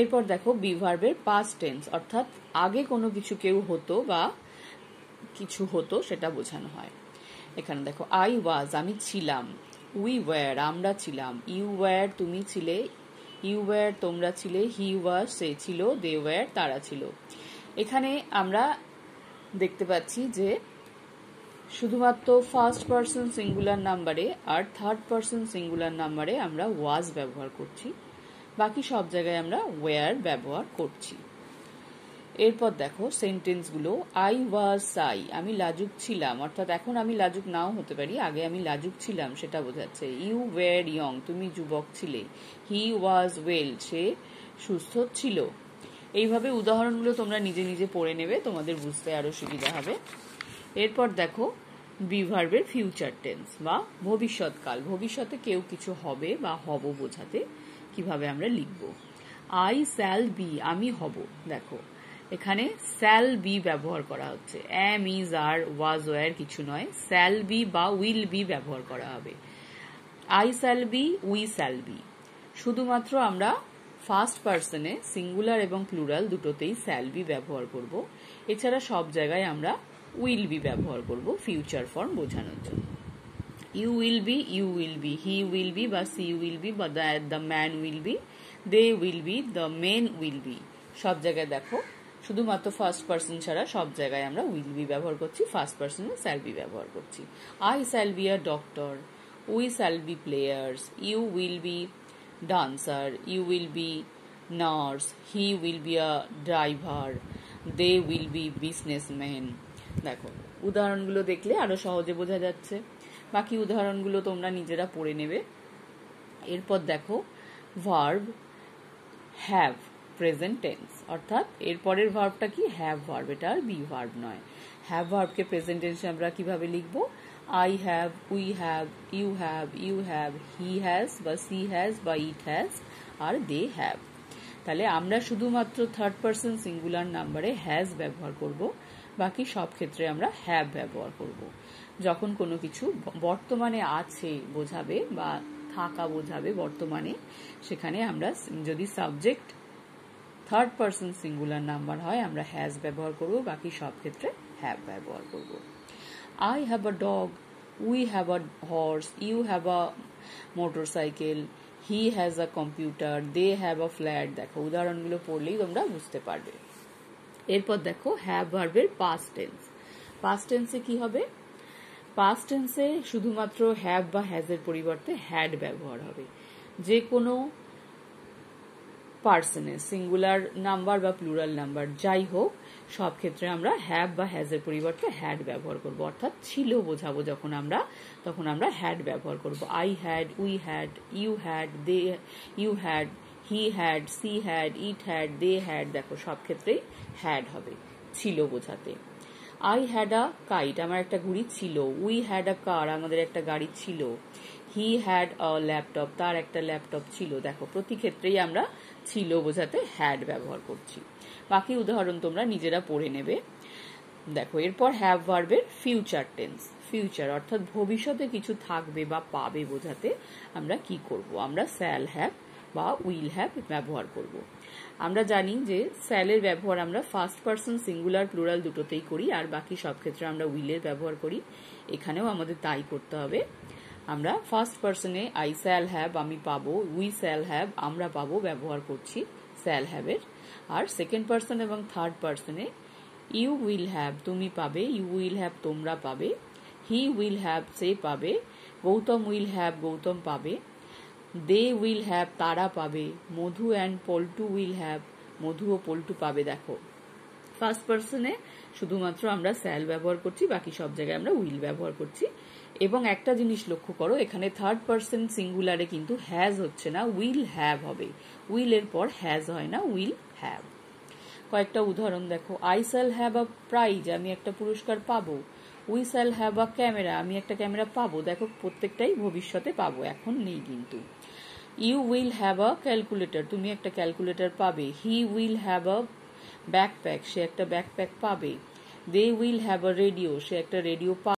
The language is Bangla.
এরপর দেখো বি ভার্বের পাস্ট টেন্স অর্থাৎ আগে কোনো কিছু কেউ হতো বা কিছু হতো সেটা বোঝানো হয় এখানে দেখো আই ওয়াজ আমি ছিলাম উই ওয়্যার আমরা ছিলাম ইউ ওয়্যার তুমি ছিলে ইউ ওয়্যার তোমরা ছিলে হি ওয়ার সে ছিল দে ওয়্যার তারা ছিল এখানে আমরা দেখতে পাচ্ছি যে শুধুমাত্র ফার্স্ট পার্সন সিঙ্গুলার নাম্বারে আর থার্ড পার্সন সিঙ্গুলার নাম্বারে আমরা ওয়াজ ব্যবহার করছি বাকি সব জায়গায় আমরা ওয়ার ব্যবহার করছি এরপর দেখো সেন্টেন্সগুলো আই ওয়াজ সাই আমি লাজুক ছিলাম অর্থাৎ এখন আমি লাজুক নাও হতে পারি আগে আমি লাজুক ছিলাম সেটা বোঝাচ্ছে ইউ ওয়ার ইয়ং তুমি যুবক ছিলে হি ওয়াজ ওয়েল সে সুস্থ ছিল এইভাবে উদাহরণগুলো তোমরা নিজে নিজে পড়ে নেবে তোমাদের বুঝতে আরও সুবিধা হবে এরপর দেখো বিভার্বের ফিউচার টেন্স বা ভবিষ্যৎকাল ভবিষ্যতে কেউ কিছু হবে বা হব বোঝাতে কিভাবে আমরা লিখব আই স্যাল বি আমি হব দেখো এখানে স্যাল বি ব্যবহার করা হচ্ছে am is are was were কিছু নয় স্যাল বি বা উইল বি ব্যবহার করা হবে I shall be we shall be শুধুমাত্র আমরা ফার্স্ট পার্সনে সিঙ্গুলার এবং প্লুরাল দুটোতেই স্যাল বি ব্যবহার করব এছাড়া সব জায়গায় আমরা উইল বি ব্যবহার করব ফিউচার ফর্ম বোঝানোর জন্য you will be you will be he will be বা সি উইল বি বা the man will be they will be the men will be সব জায়গায় দেখো শুধুমাত্র ফার্স্ট পার্সন ছাড়া সব জায়গায় আমরা উইল বি ব্যবহার করছি ফার্স্ট পার্সনে স্যাল বি ব্যবহার করছি I shall be a doctor we shall be players you will be dancer you will be nurse he will be a driver they will be businessman দেখো উদাহরণগুলো দেখলে আরও সহজে বোঝা যাচ্ছে বাকি উদাহরণগুলো তোমরা নিজেরা পড়ে নেবে এরপর দেখো ভার্ব হ্যাভ প্রেজেন্ট টেন্স অর্থাৎ এরপরের ভার্বটা কি হ্যাভ ভার্ব এটা আর বি ভার্ব নয় হ্যাভ ভার্বকে প্রেজেন্ট টেন্সে আমরা কিভাবে লিখব I have we have you have you have he has বা সি হ্যাজ বা ইট হ্যাজ আর দে হ্যাভ তাহলে আমরা শুধুমাত্র থার্ড পার্সন সিঙ্গুলার নাম্বারে হ্যাজ ব্যবহার করব বাকি সব ক্ষেত্রে আমরা হ্যাভ ব্যবহার করব যখন কোনো কিছু বর্তমানে আছে বোঝাবে বা থাকা বোঝাবে বর্তমানে সেখানে আমরা যদি subject third person singular number হয় আমরা হ্যাজ ব্যবহার করব বাকি সব ক্ষেত্রে হ্যাভ ব্যবহার করব I have a dog we have a horse you have a motorcycle he has a computer they have a flat দেখো উদাহরণগুলো পড়লেই তোমরা বুঝতে পারবে এরপর দেখো হ্যাভ ভার্বের পাস্ট টেন্স পাস্ট টেন্সে কি হবে পাস্ট টেন্সে শুধুমাত্র হ্যাভ বা হ্যাজের পরিবর্তে হ্যাড ব্যবহার হবে যে কোনো পার্সনে সিঙ্গুলার নাম্বার বা প্লুরাল নাম্বার যাই হোক সব ক্ষেত্রে আমরা হ্যাভ বা হ্যাজের পরিবর্তে হ্যাড ব্যবহার করব অর্থাৎ ছিল বোঝাবো যখন আমরা তখন আমরা হ্যাড ব্যবহার করব I had we had you had they you had he had she had it had they had দেখো সব ক্ষেত্রেই হ্যাড হবে ছিল বোঝাতে আই হ্যাড আ কাইট আমার একটা ঘুড়ি ছিল উই হ্যাড আ কার আমাদের একটা গাড়ি ছিল হি হ্যাড আ ল্যাপটপ তার একটা ল্যাপটপ ছিল দেখো প্রতি ক্ষেত্রেই আমরা ছিল বোঝাতে হ্যাড ব্যবহার করছি বাকি উদাহরণ তোমরা নিজেরা পড়ে নেবে দেখো এরপর হ্যাভ ভার্বের ফিউচার টেন্স ফিউচার অর্থাৎ ভবিষ্যতে কিছু থাকবে বা পাবে বোঝাতে আমরা কি করব আমরা স্যাল হ্যাভ বা উইল হ্যাভ ব্যবহার করব আমরা জানি যে স্যালের ব্যবহার আমরা ফার্স্ট পার্সন সিঙ্গুলার প্লুরাল দুটোতেই করি আর বাকি সব ক্ষেত্রে আমরা উইলের ব্যবহার করি এখানেও আমাদের তাই করতে হবে আমরা ফার্স্ট পার্সনে আই স্যাল হ্যাব আমি পাবো উই স্যাল হ্যাব আমরা পাবো ব্যবহার করছি স্যাল হ্যাবের আর সেকেন্ড পার্সন এবং থার্ড পার্সনে ইউ উইল হ্যাভ তুমি পাবে ইউ উইল হ্যাভ তোমরা পাবে হি উইল হ্যাভ সে পাবে গৌতম উইল হ্যাভ গৌতম পাবে দে উইল হ্যাভ তারা পাবে Madhu and Paltu will have Madhu ও পল্টু পাবে দেখো ফার্স্ট পার্সনে শুধুমাত্র আমরা স্যাল ব্যবহার করছি বাকি সব জায়গায় আমরা উইল ব্যবহার করছি এবং একটা জিনিস লক্ষ্য করো এখানে থার্ড পার্সন সিঙ্গুলারে কিন্তু হ্যাজ হচ্ছে না উইল হ্যাভ হবে উইলের পর হ্যাজ হয় না উইল হ্যাভ কয়েকটা উদাহরণ দেখো I shall have a prize আমি একটা পুরস্কার পাবো we shall have a camera আমি একটা ক্যামেরা পাবো দেখো প্রত্যেকটাই ভবিষ্যতে পাবো এখন নেই কিন্তু you will have a calculator তুমি একটা ক্যালকুলেটর পাবে he will have a backpack সে একটা ব্যাকপ্যাক পাবে they will have a radio সে একটা রেডিও পাবে